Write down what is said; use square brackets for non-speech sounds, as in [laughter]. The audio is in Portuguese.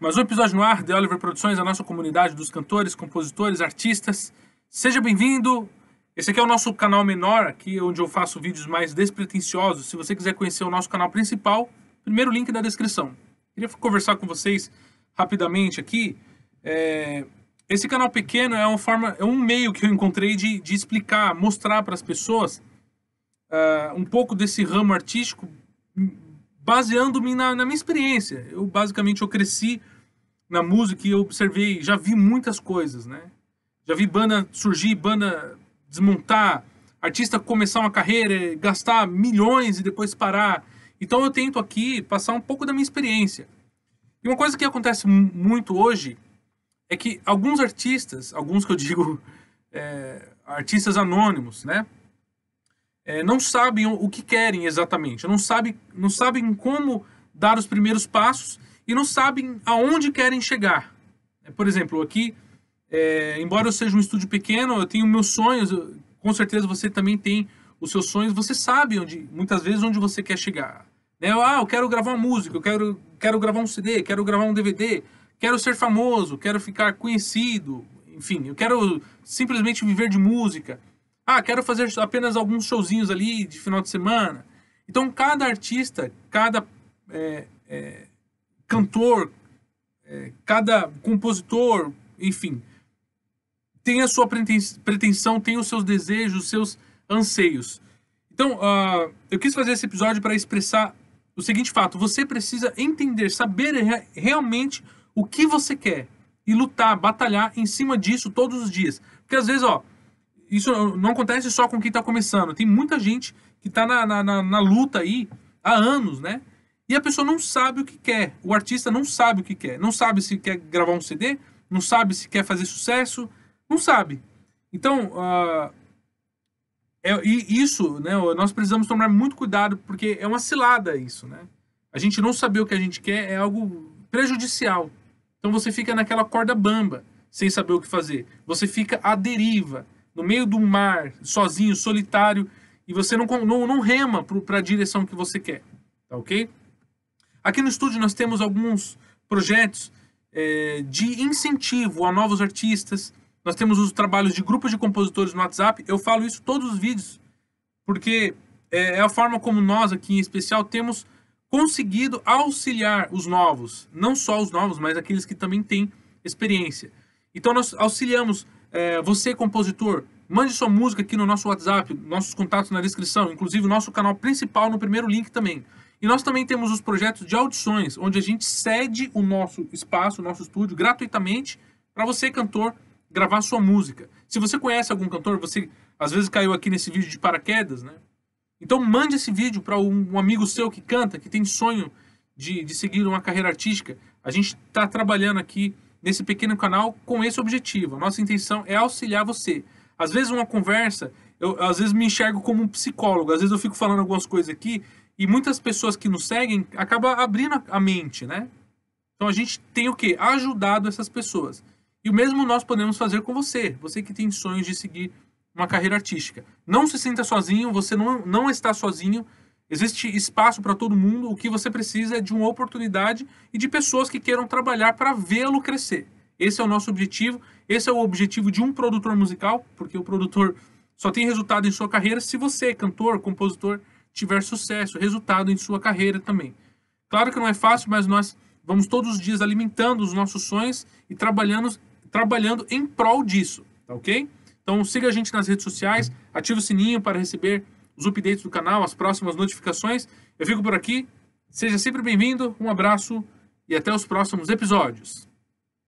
Mas o episódio no ar de Oliver Produções, a nossa comunidade dos cantores, compositores, artistas. Seja bem-vindo. Esse aqui é o nosso canal menor, aqui onde eu faço vídeos mais despretensiosos. Se você quiser conhecer o nosso canal principal, primeiro link da descrição. Queria conversar com vocês rapidamente aqui. É... Esse canal pequeno é uma forma, é um meio que eu encontrei de, de explicar, mostrar para as pessoas uh, um pouco desse ramo artístico baseando-me na, na minha experiência. Eu, basicamente, eu cresci na música e eu observei, já vi muitas coisas, né? Já vi banda surgir, banda desmontar, artista começar uma carreira, gastar milhões e depois parar. Então eu tento aqui passar um pouco da minha experiência. E uma coisa que acontece muito hoje é que alguns artistas, alguns que eu digo [laughs] é, artistas anônimos, né? é, não sabem o que querem exatamente, não sabem, não sabem como dar os primeiros passos e não sabem aonde querem chegar. É, por exemplo, aqui, é, embora eu seja um estúdio pequeno, eu tenho meus sonhos, eu, com certeza você também tem os seus sonhos, você sabe onde, muitas vezes onde você quer chegar. Né? Ah, eu quero gravar uma música, eu quero, quero gravar um CD, quero gravar um DVD, quero ser famoso, quero ficar conhecido, enfim, eu quero simplesmente viver de música. Ah, quero fazer apenas alguns showzinhos ali de final de semana. Então, cada artista, cada é, é, cantor, é, cada compositor, enfim, tem a sua pretensão, tem os seus desejos, os seus anseios. Então, uh, eu quis fazer esse episódio para expressar o seguinte fato: você precisa entender, saber re realmente o que você quer e lutar, batalhar em cima disso todos os dias. Porque às vezes, ó, isso não acontece só com quem está começando. Tem muita gente que está na, na, na, na, luta aí há anos, né? E a pessoa não sabe o que quer. O artista não sabe o que quer. Não sabe se quer gravar um CD, não sabe se quer fazer sucesso, não sabe. Então, uh, é, e isso, né? Nós precisamos tomar muito cuidado porque é uma cilada isso, né? A gente não saber o que a gente quer é algo prejudicial. Então você fica naquela corda bamba, sem saber o que fazer. Você fica à deriva no meio do mar, sozinho, solitário, e você não, não, não rema para a direção que você quer. Tá ok? Aqui no estúdio nós temos alguns projetos é, de incentivo a novos artistas. Nós temos os trabalhos de grupos de compositores no WhatsApp. Eu falo isso todos os vídeos, porque é, é, a forma como nós aqui em especial temos conseguido auxiliar os novos, não só os novos, mas aqueles que também têm experiência. Então nós auxiliamos é, você, compositor, mande sua música aqui no nosso WhatsApp, nossos contatos na descrição, inclusive o nosso canal principal no primeiro link também. E nós também temos os projetos de audições, onde a gente cede o nosso espaço, o nosso estúdio, gratuitamente, para você, cantor, gravar sua música. Se você conhece algum cantor, você às vezes caiu aqui nesse vídeo de paraquedas, né? Então mande esse vídeo para um amigo seu que canta, que tem sonho de, de seguir uma carreira artística. A gente está trabalhando aqui nesse pequeno canal com esse objetivo. A nossa intenção é auxiliar você. Às vezes, uma conversa, eu às vezes me enxergo como um psicólogo, às vezes eu fico falando algumas coisas aqui e muitas pessoas que nos seguem acabam abrindo a mente, né? Então a gente tem o que? Ajudado essas pessoas. E o mesmo nós podemos fazer com você, você que tem sonhos de seguir uma carreira artística. Não se sinta sozinho, você não, não está sozinho. Existe espaço para todo mundo, o que você precisa é de uma oportunidade e de pessoas que queiram trabalhar para vê-lo crescer. Esse é o nosso objetivo, esse é o objetivo de um produtor musical, porque o produtor só tem resultado em sua carreira se você, cantor, compositor, tiver sucesso, resultado em sua carreira também. Claro que não é fácil, mas nós vamos todos os dias alimentando os nossos sonhos e trabalhando, trabalhando em prol disso, tá ok? Então siga a gente nas redes sociais, ative o sininho para receber os updates do canal, as próximas notificações. Eu fico por aqui. Seja sempre bem-vindo, um abraço e até os próximos episódios.